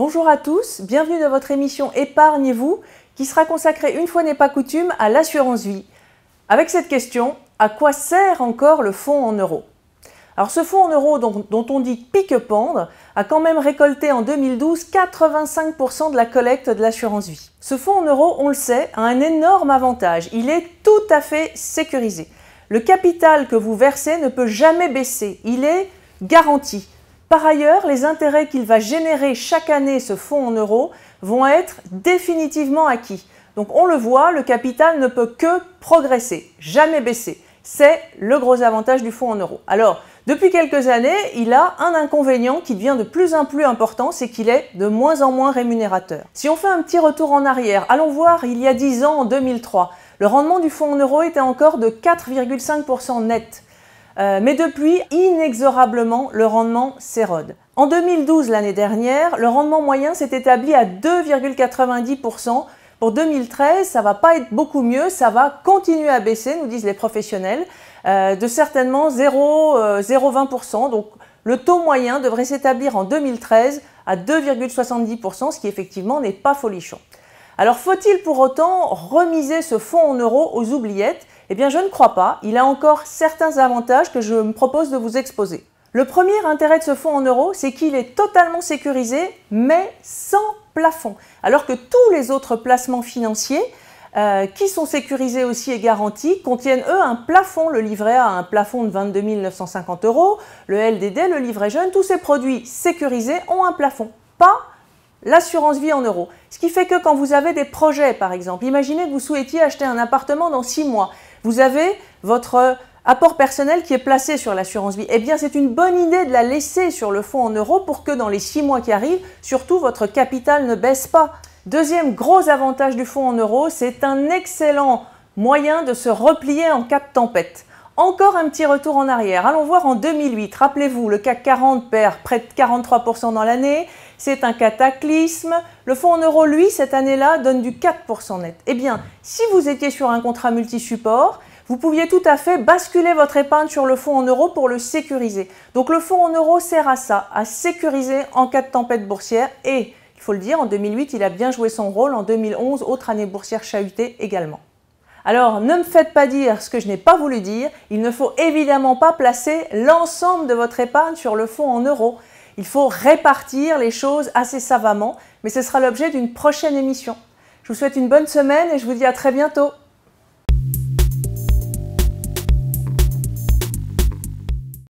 Bonjour à tous, bienvenue dans votre émission Épargnez-vous qui sera consacrée une fois n'est pas coutume à l'assurance vie. Avec cette question, à quoi sert encore le fonds en euros alors ce fonds en euros dont, on dit pique-pendre a quand même récolté en 2012 85% de la collecte de l'assurance vie. Ce fonds en euros, on le sait, a un énorme avantage. Il est tout à fait sécurisé. Le capital que vous versez ne peut jamais baisser. Il est garanti. Par ailleurs, les intérêts qu'il va générer chaque année ce fonds en euros vont être définitivement acquis. Donc on le voit, le capital ne peut que progresser, jamais baisser. C'est le gros avantage du fonds en euros. Alors, depuis quelques années, il a un inconvénient qui devient de plus en plus important, c'est qu'il est de moins en moins rémunérateur. Si on fait un petit retour en arrière, allons voir il y a 10 ans, en 2003, le rendement du fonds en euros était encore de 4,5% net. Euh, mais depuis, inexorablement, le rendement s'érode. En 2012, l'année dernière, le rendement moyen s'est établi à 2,90%. Pour 2013, ça va pas être beaucoup mieux, ça va continuer à baisser, nous disent les professionnels, euh, de certainement 0,20%. Euh, donc le taux moyen devrait s'établir en 2013 à 2,70%, ce qui effectivement n'est pas folichon. Alors faut-il pour autant remiser ce fonds en euros aux oubliettes eh bien, je ne crois pas. Il a encore certains avantages que je me propose de vous exposer. Le premier intérêt de ce fonds en euros, c'est qu'il est totalement sécurisé, mais sans plafond. Alors que tous les autres placements financiers, euh, qui sont sécurisés aussi et garantis, contiennent eux un plafond. Le livret A un plafond de 22 950 euros, le LDD, le livret jeune, tous ces produits sécurisés ont un plafond. Pas l'assurance vie en euros. Ce qui fait que quand vous avez des projets, par exemple, imaginez que vous souhaitiez acheter un appartement dans 6 mois, vous avez votre euh, apport personnel qui est placé sur l'assurance vie. Eh bien, c'est une bonne idée de la laisser sur le fonds en euros pour que dans les 6 mois qui arrivent, surtout votre capital ne baisse pas. Deuxième gros avantage du fonds en euros, c'est un excellent moyen de se replier en cas de tempête. Encore un petit retour en arrière. Allons voir en 2008. Rappelez-vous, le CAC 40 perd près de 43% dans l'année. C'est un cataclysme. Le fonds en euros, lui, cette année-là, donne du 4% net. Eh bien, si vous étiez sur un contrat multi-support, vous pouviez tout à fait basculer votre épargne sur le fonds en euros pour le sécuriser. Donc le fonds en euros sert à ça, à sécuriser en cas de tempête boursière et, il faut le dire, en 2008, il a bien joué son rôle, en 2011, autre année boursière chahutée également. Alors ne me faites pas dire ce que je n'ai pas voulu dire, il ne faut évidemment pas placer l'ensemble de votre épargne sur le fonds en euros. Il faut répartir les choses assez savamment, mais ce sera l'objet d'une prochaine émission. Je vous souhaite une bonne semaine et je vous dis à très bientôt.